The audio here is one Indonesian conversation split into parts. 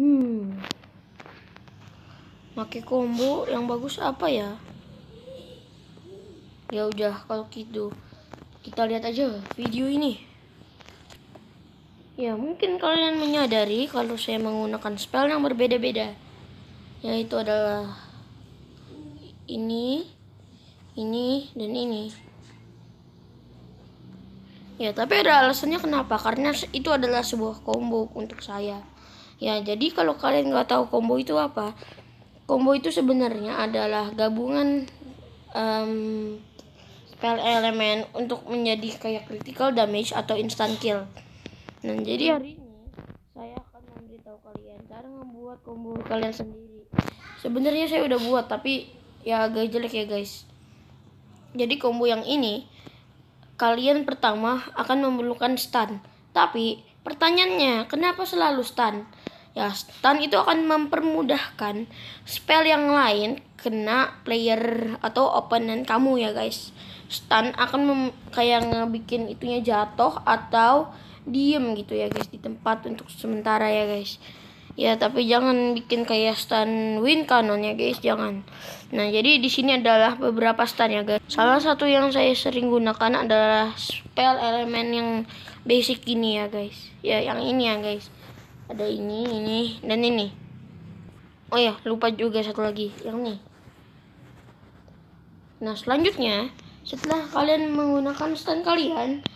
Hmm. Pakai combo yang bagus apa ya? Ya udah kalau gitu kita lihat aja video ini. Ya mungkin kalian menyadari kalau saya menggunakan spell yang berbeda-beda. Yaitu adalah ini, ini, dan ini. Ya, tapi ada alasannya kenapa? Karena itu adalah sebuah combo untuk saya. Ya, jadi kalau kalian nggak tahu combo itu apa, combo itu sebenarnya adalah gabungan um, spell elemen untuk menjadi kayak critical damage atau instant kill. Nah, jadi hari ini saya akan memberitahu kalian cara membuat combo kalian sendiri. Sebenarnya saya udah buat tapi ya agak jelek ya guys. Jadi combo yang ini kalian pertama akan memerlukan stun. Tapi pertanyaannya, kenapa selalu stun? ya stun itu akan mempermudahkan spell yang lain kena player atau opponent kamu ya guys stun akan mem kayak ngebikin itunya jatuh atau diem gitu ya guys di tempat untuk sementara ya guys ya tapi jangan bikin kayak stun win kanon ya guys jangan nah jadi di sini adalah beberapa stun ya guys salah satu yang saya sering gunakan adalah spell elemen yang basic ini ya guys ya yang ini ya guys ada ini ini dan ini oh ya lupa juga satu lagi yang ini nah selanjutnya setelah kalian menggunakan stun kalian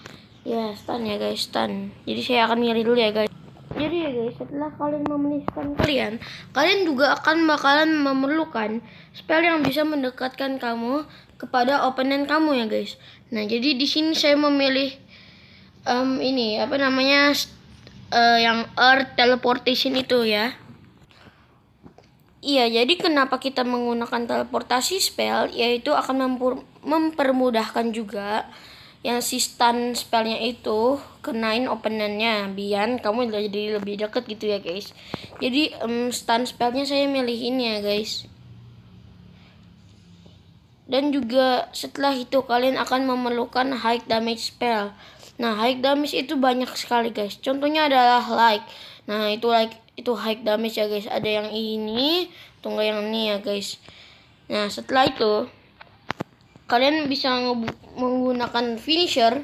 ya stun ya guys stun. jadi saya akan milih dulu ya guys jadi ya guys setelah kalian memilih stand kalian kalian juga akan bakalan memerlukan spell yang bisa mendekatkan kamu kepada opponent kamu ya guys nah jadi di sini saya memilih um, ini apa namanya uh, yang Earth teleportation itu ya. Iya, jadi kenapa kita menggunakan teleportasi spell yaitu akan mempermudahkan juga yang si stun spellnya itu kenain openannya biar kamu jadi lebih deket gitu ya guys jadi um, stun spellnya saya ini ya guys dan juga setelah itu kalian akan memerlukan high damage spell Nah, high damage itu banyak sekali, guys. Contohnya adalah like. Nah, itu like itu high damage ya, guys. Ada yang ini, tunggu yang ini ya, guys. Nah, setelah itu kalian bisa menggunakan finisher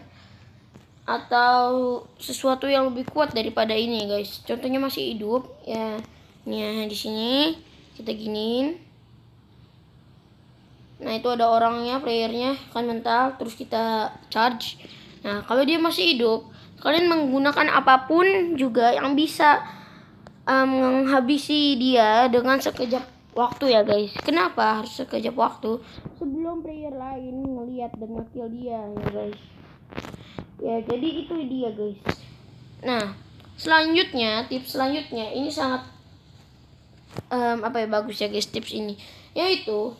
atau sesuatu yang lebih kuat daripada ini, guys. Contohnya masih hidup ya. Ini ya, di sini kita giniin. Nah, itu ada orangnya, playernya kan mental, terus kita charge Nah, kalau dia masih hidup, kalian menggunakan apapun juga yang bisa um, menghabisi dia dengan sekejap waktu ya guys. Kenapa harus sekejap waktu? Sebelum player lain melihat dan ngekill dia ya guys. Ya, jadi itu dia guys. Nah, selanjutnya tips selanjutnya ini sangat um, apa ya bagus ya guys tips ini yaitu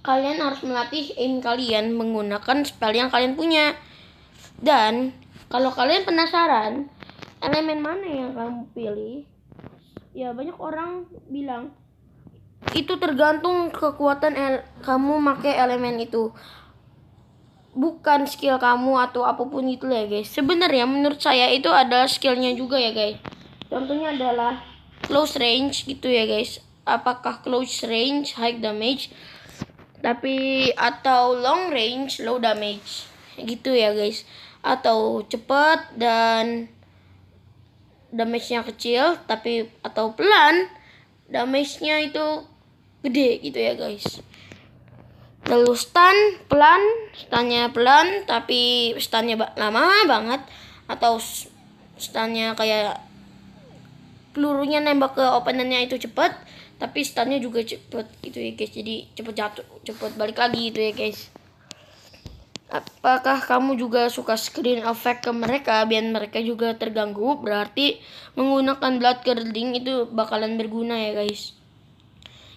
kalian harus melatih aim kalian menggunakan spell yang kalian punya dan kalau kalian penasaran elemen mana yang kamu pilih, ya banyak orang bilang itu tergantung kekuatan el kamu pakai elemen itu bukan skill kamu atau apapun itu ya guys sebenarnya menurut saya itu adalah skillnya juga ya guys contohnya adalah close range gitu ya guys apakah close range high damage tapi atau long range low damage gitu ya guys atau cepat dan damage-nya kecil tapi atau pelan damage-nya itu gede gitu ya guys lalu stun pelan stunnya pelan tapi stunnya lama banget atau stunnya kayak pelurunya nembak ke openannya itu cepet tapi stunnya juga cepet gitu ya guys jadi cepet jatuh cepet balik lagi gitu ya guys Apakah kamu juga suka screen effect ke mereka biar mereka juga terganggu? Berarti menggunakan blood curdling itu bakalan berguna ya guys.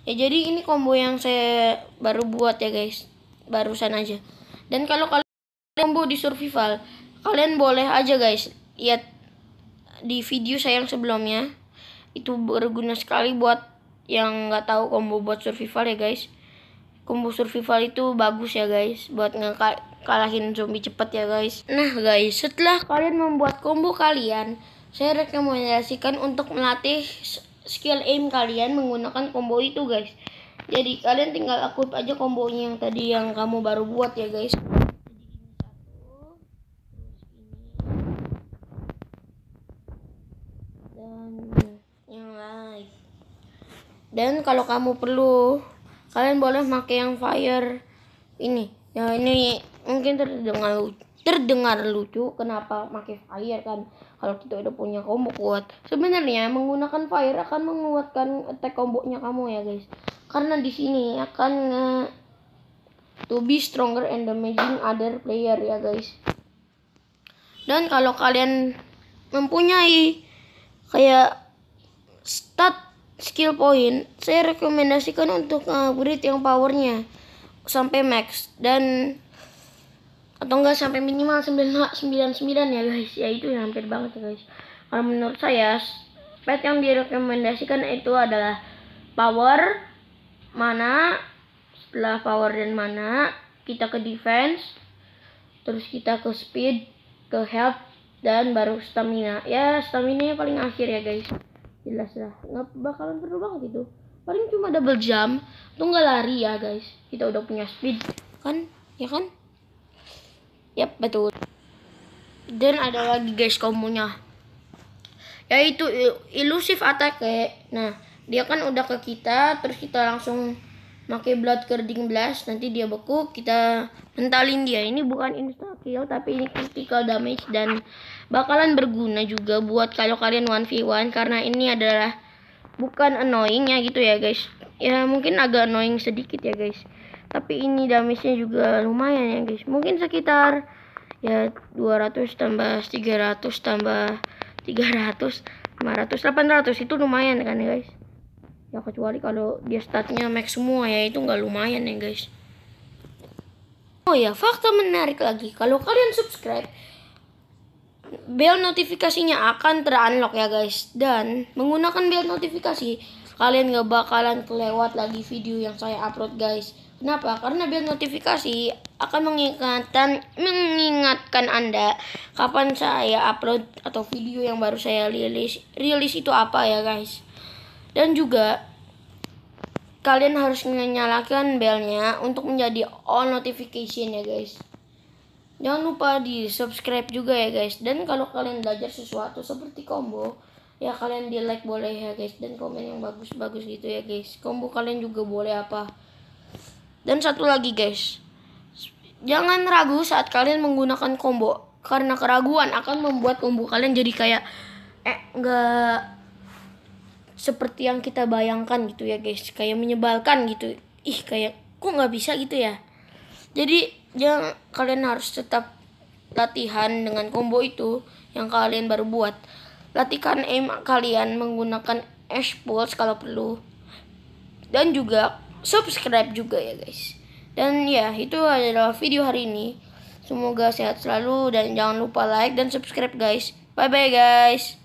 Ya jadi ini combo yang saya baru buat ya guys. Barusan aja. Dan kalau kalian combo di survival, kalian boleh aja guys lihat di video saya yang sebelumnya. Itu berguna sekali buat yang nggak tahu combo buat survival ya guys. Kombo survival itu bagus ya guys buat kalahin zombie cepat ya guys. Nah guys, setelah kalian membuat kombo kalian, saya rekomendasikan untuk melatih skill aim kalian menggunakan kombo itu guys. Jadi kalian tinggal akut aja kombonya yang tadi yang kamu baru buat ya guys. Dan yang lain. Dan kalau kamu perlu kalian boleh pakai yang fire ini ya ini mungkin terdengar terdengar lucu kenapa pakai fire kan kalau kita udah punya combo kuat sebenarnya menggunakan fire akan menguatkan attack combo-nya kamu ya guys karena di sini akan uh, to be stronger and damaging other player ya guys dan kalau kalian mempunyai kayak stat skill point, saya rekomendasikan untuk upgrade yang powernya sampai max dan atau enggak sampai minimal 999 ya guys ya itu yang hampir banget ya guys kalau menurut saya pet yang direkomendasikan itu adalah power mana setelah power dan mana kita ke defense terus kita ke speed ke health dan baru stamina ya stamina paling akhir ya guys jelas lah nggak bakalan perlu banget itu paling cuma double jump tuh nggak lari ya guys kita udah punya speed kan ya kan yap betul dan ada lagi guys komunya yaitu ilusif attack eh. nah dia kan udah ke kita terus kita langsung pakai blood curding blast nanti dia beku kita mentalin dia ini bukan insta kill tapi ini critical damage dan bakalan berguna juga buat kalau kalian 1v1 karena ini adalah bukan annoying ya gitu ya guys ya mungkin agak annoying sedikit ya guys tapi ini damage-nya juga lumayan ya guys mungkin sekitar ya 200 tambah 300 tambah 300 500 800 itu lumayan kan ya guys ya kecuali kalau dia statnya max semua ya itu nggak lumayan ya guys oh ya fakta menarik lagi kalau kalian subscribe bell notifikasinya akan terunlock ya guys dan menggunakan bell notifikasi kalian nggak bakalan kelewat lagi video yang saya upload guys kenapa karena bell notifikasi akan mengingatkan mengingatkan anda kapan saya upload atau video yang baru saya rilis rilis itu apa ya guys dan juga kalian harus menyalakan belnya untuk menjadi all notification ya guys. Jangan lupa di subscribe juga ya guys. Dan kalau kalian belajar sesuatu seperti combo, ya kalian di like boleh ya guys dan komen yang bagus-bagus gitu ya guys. Combo kalian juga boleh apa. Dan satu lagi guys, jangan ragu saat kalian menggunakan combo karena keraguan akan membuat combo kalian jadi kayak eh enggak seperti yang kita bayangkan gitu ya guys kayak menyebalkan gitu ih kayak kok nggak bisa gitu ya jadi yang kalian harus tetap latihan dengan combo itu yang kalian baru buat latihkan aim kalian menggunakan ash pulse kalau perlu dan juga subscribe juga ya guys dan ya itu adalah video hari ini semoga sehat selalu dan jangan lupa like dan subscribe guys bye bye guys